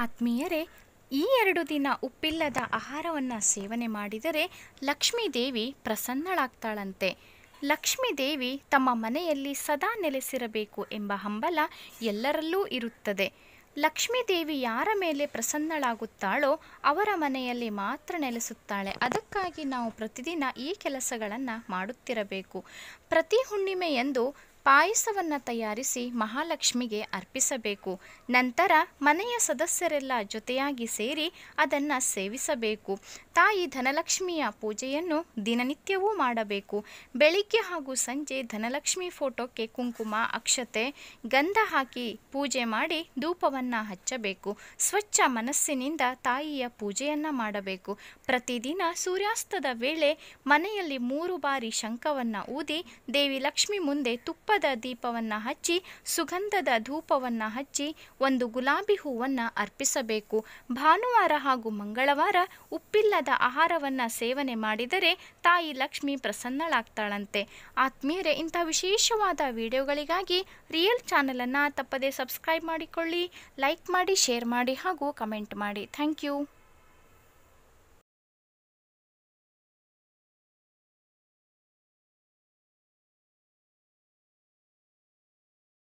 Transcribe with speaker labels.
Speaker 1: ಆತ್ಮೀಯರೇ ಈ ಎರಡು ದಿನ ಉಪ್ಪಿಲ್ಲದ ಆಹಾರವನ್ನು ಸೇವನೆ ಮಾಡಿದರೆ ಲಕ್ಷ್ಮೀದೇವಿ ದೇವಿ ಪ್ರಸನ್ನಳಾಗ್ತಾಳಂತೆ ಲಕ್ಷ್ಮೀ ದೇವಿ ತಮ್ಮ ಮನೆಯಲ್ಲಿ ಸದಾ ನೆಲೆಸಿರಬೇಕು ಎಂಬ ಹಂಬಲ ಎಲ್ಲರಲ್ಲೂ ಇರುತ್ತದೆ ಲಕ್ಷ್ಮೀದೇವಿ ದೇವಿ ಯಾರ ಮೇಲೆ ಪ್ರಸನ್ನಳಾಗುತ್ತಾಳೋ ಅವರ ಮನೆಯಲ್ಲಿ ಮಾತ್ರ ನೆಲೆಸುತ್ತಾಳೆ ಅದಕ್ಕಾಗಿ ನಾವು ಪ್ರತಿದಿನ ಈ ಕೆಲಸಗಳನ್ನು ಮಾಡುತ್ತಿರಬೇಕು ಪ್ರತಿ ಹುಣ್ಣಿಮೆಯಂದು ಪಾಯಸವನ್ನು ತಯಾರಿಸಿ ಮಹಾಲಕ್ಷ್ಮಿಗೆ ಅರ್ಪಿಸಬೇಕು ನಂತರ ಮನೆಯ ಸದಸ್ಯರೆಲ್ಲ ಜೊತೆಯಾಗಿ ಸೇರಿ ಅದನ್ನು ಸೇವಿಸಬೇಕು ತಾಯಿ ಧನಲಕ್ಷ್ಮಿಯ ಪೂಜೆಯನ್ನು ದಿನನಿತ್ಯವೂ ಮಾಡಬೇಕು ಬೆಳಿಗ್ಗೆ ಹಾಗೂ ಸಂಜೆ ಧನಲಕ್ಷ್ಮಿ ಫೋಟೋಕ್ಕೆ ಕುಂಕುಮ ಅಕ್ಷತೆ ಗಂಧ ಹಾಕಿ ಪೂಜೆ ಮಾಡಿ ಧೂಪವನ್ನು ಹಚ್ಚಬೇಕು ಸ್ವಚ್ಛ ಮನಸ್ಸಿನಿಂದ ತಾಯಿಯ ಪೂಜೆಯನ್ನು ಮಾಡಬೇಕು ಪ್ರತಿದಿನ ಸೂರ್ಯಾಸ್ತದ ವೇಳೆ ಮನೆಯಲ್ಲಿ ಮೂರು ಬಾರಿ ಶಂಖವನ್ನು ಊದಿ ದೇವಿ ಲಕ್ಷ್ಮಿ ಮುಂದೆ ತುಪ್ಪ ದೀಪವನ್ನು ಹಚ್ಚಿ ಸುಗಂಧದ ಧೂಪವನ್ನು ಹಚ್ಚಿ ಒಂದು ಗುಲಾಬಿ ಹೂವನ್ನು ಅರ್ಪಿಸಬೇಕು ಭಾನುವಾರ ಹಾಗೂ ಮಂಗಳವಾರ ಉಪ್ಪಿಲ್ಲದ ಆಹಾರವನ್ನು ಸೇವನೆ ಮಾಡಿದರೆ ತಾಯಿ ಲಕ್ಷ್ಮಿ ಪ್ರಸನ್ನಳಾಗ್ತಾಳಂತೆ ಆತ್ಮೀಯರೇ ಇಂಥ ವಿಶೇಷವಾದ ವಿಡಿಯೋಗಳಿಗಾಗಿ ರಿಯಲ್ ಚಾನಲನ್ನು ತಪ್ಪದೇ ಸಬ್ಸ್ಕ್ರೈಬ್ ಮಾಡಿಕೊಳ್ಳಿ ಲೈಕ್ ಮಾಡಿ ಶೇರ್ ಮಾಡಿ ಹಾಗೂ ಕಮೆಂಟ್ ಮಾಡಿ ಥ್ಯಾಂಕ್ ಯು